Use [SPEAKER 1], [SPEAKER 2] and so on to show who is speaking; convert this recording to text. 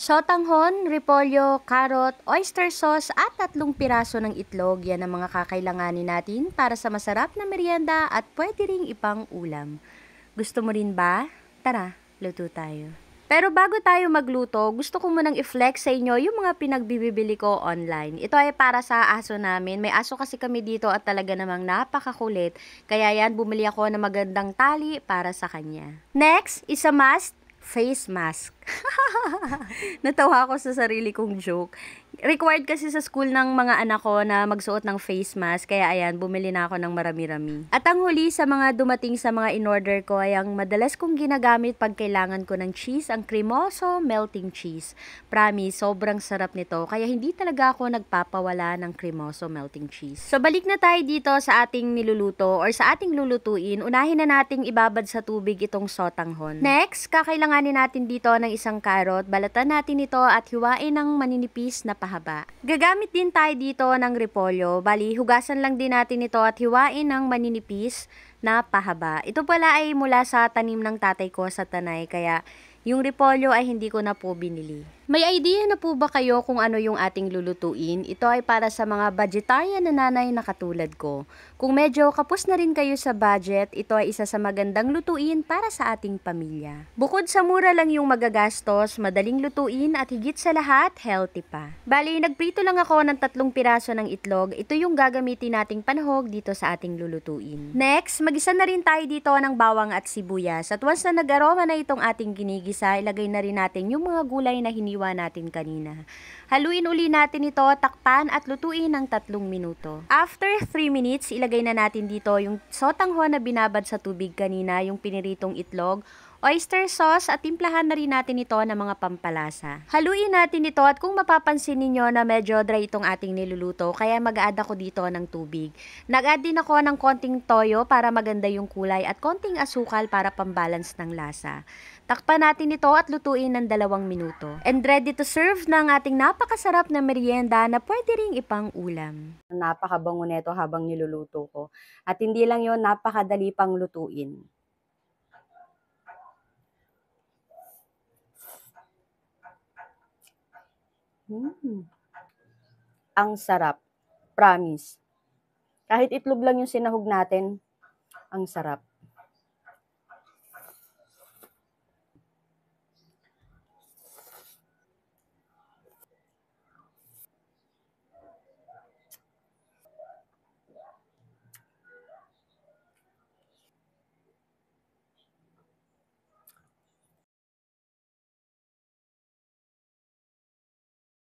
[SPEAKER 1] Sotanghon, repolyo, carrot, oyster sauce at tatlong piraso ng itlog. Yan ang mga kakailanganin natin para sa masarap na merienda at pwede ring ipang ulam. Gusto mo rin ba? Tara, luto tayo. Pero bago tayo magluto, gusto ko munang i-flex sa inyo yung mga pinagbibili ko online. Ito ay para sa aso namin. May aso kasi kami dito at talaga namang napakakulit. Kaya yan, bumili ako ng magandang tali para sa kanya. Next isa mask, face mask. Natawa ako sa sarili kong joke. Required kasi sa school ng mga anak ko na magsuot ng face mask, kaya ayan, bumili na ako ng marami-rami. At ang huli sa mga dumating sa mga in-order ko ay ang madalas kong ginagamit pag kailangan ko ng cheese, ang cremoso melting cheese. Promise, sobrang sarap nito, kaya hindi talaga ako nagpapawala ng cremoso melting cheese. So balik na tayo dito sa ating niluluto or sa ating lulutuin, unahin na nating ibabad sa tubig itong sotanghon. Next, kakailanganin natin dito ng isang karot, balatan natin ito at hiwain ng maninipis na pahaba. Gagamit din tayo dito ng repolyo, bali hugasan lang din natin ito at hiwain ng maninipis na pahaba. Ito pala ay mula sa tanim ng tatay ko sa tanay, kaya yung repolyo ay hindi ko na po binili. May idea na po ba kayo kung ano yung ating lulutuin? Ito ay para sa mga budgetarian na nanay na katulad ko. Kung medyo kapos na rin kayo sa budget, ito ay isa sa magandang lutuin para sa ating pamilya. Bukod sa mura lang yung magagastos, madaling lutuin at higit sa lahat, healthy pa. Bali, nagprito lang ako ng tatlong piraso ng itlog. Ito yung gagamitin nating panahog dito sa ating lulutuin. Next, magisa na rin tayo dito ng bawang at sibuyas. At once na nag-aroma na itong ating ginigil nag-umpisa, ilagay na rin natin yung mga gulay na hiniwa natin kanina. Haluin uli natin ito, takpan at lutuin ng 3 minuto. After 3 minutes, ilagay na natin dito yung sotangho na binabad sa tubig kanina, yung piniritong itlog, oyster sauce at timplahan na rin natin ito ng mga pampalasa. Haluin natin ito at kung mapapansin ninyo na medyo dry itong ating niluluto kaya mag-add ako dito ng tubig. Nag-add din ako ng konting toyo para maganda yung kulay at konting asukal para pambalance ng lasa. Takpan natin ito at lutuin ng dalawang minuto. And ready to serve na ang ating napakasarap na merienda na pwede ring ipang ulam. Napakabango nito habang niluluto ko. At hindi lang yon napakadali pang lutuin. Hmm. Ang sarap. Promise. Kahit itlog lang yung sinahog natin, ang sarap.